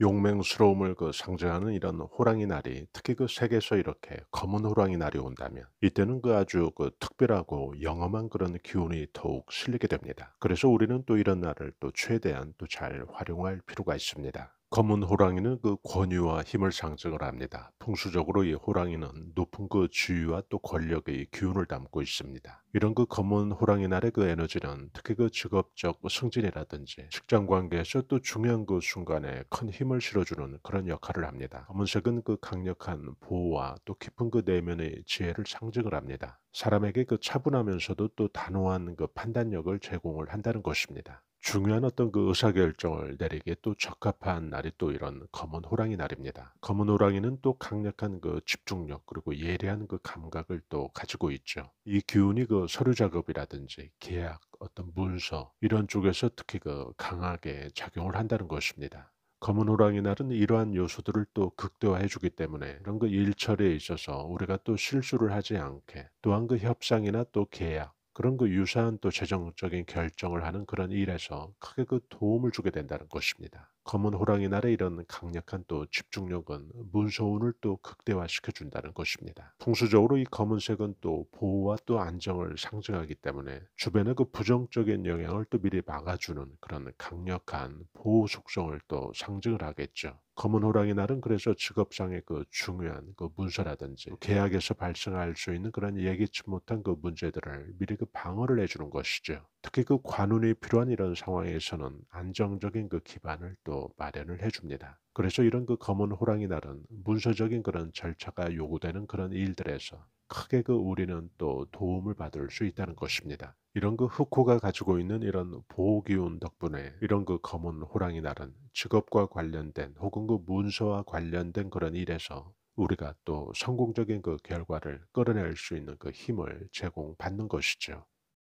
용맹스러움을 그 상징하는 이런 호랑이 날이 특히 그 세계에서 이렇게 검은 호랑이 날이 온다면 이때는 그 아주 그 특별하고 영험한 그런 기운이 더욱 실리게 됩니다. 그래서 우리는 또 이런 날을 또 최대한 또 잘 활용할 필요가 있습니다. 검은 호랑이는 그 권위와 힘을 상징을 합니다. 풍수적으로 이 호랑이는 높은 그 지위와 또 권력의 기운을 담고 있습니다. 이런 그 검은 호랑이 날의 그 에너지는 특히 그 직업적 승진이라든지 뭐 직장 관계에서 또 중요한 그 순간에 큰 힘을 실어주는 그런 역할을 합니다. 검은색은 그 강력한 보호와 또 깊은 그 내면의 지혜를 상징을 합니다. 사람에게 그 차분하면서도 또 단호한 그 판단력을 제공을 한다는 것입니다. 중요한 어떤 그 의사결정을 내리기에 또 적합한 날이 또 이런 검은 호랑이 날입니다. 검은 호랑이는 또 강력한 그 집중력 그리고 예리한 그 감각을 또 가지고 있죠. 이 기운이 그그 서류 작업이라든지 계약, 어떤 문서 이런 쪽에서 특히 그 강하게 작용을 한다는 것입니다. 검은 호랑이 날은 이러한 요소들을 또 극대화해 주기 때문에 그런그 일처리에 있어서 우리가 또 실수를 하지 않게 또한 그 협상이나 또 계약 그런 그 유사한 또 재정적인 결정을 하는 그런 일에서 크게 그 도움을 주게 된다는 것입니다. 검은 호랑이 날에 이런 강력한 또 집중력은 문서운을 또 극대화시켜 준다는 것입니다. 풍수적으로 이 검은색은 또 보호와 또 안정을 상징하기 때문에 주변의 그 부정적인 영향을 또 미리 막아주는 그런 강력한 보호 속성을 또 상징을 하겠죠. 검은 호랑이 날은 그래서 직업상의 그 중요한 그 문서라든지 계약에서 발생할 수 있는 그런 예기치 못한 그 문제들을 미리 그 방어를 해주는 것이죠. 특히 그 관운이 필요한 이런 상황에서는 안정적인 그 기반을 또 마련을 해줍니다. 그래서 이런 그 검은 호랑이 날은 문서적인 그런 절차가 요구되는 그런 일들에서 크게 그 우리는 또 도움을 받을 수 있다는 것입니다. 이런 그 흑호가 가지고 있는 이런 보호 기운 덕분에 이런 그 검은 호랑이 날은 직업과 관련된 혹은 그 문서와 관련된 그런 일에서 우리가 또 성공적인 그 결과를 끌어낼 수 있는 그 힘을 제공받는 것이죠.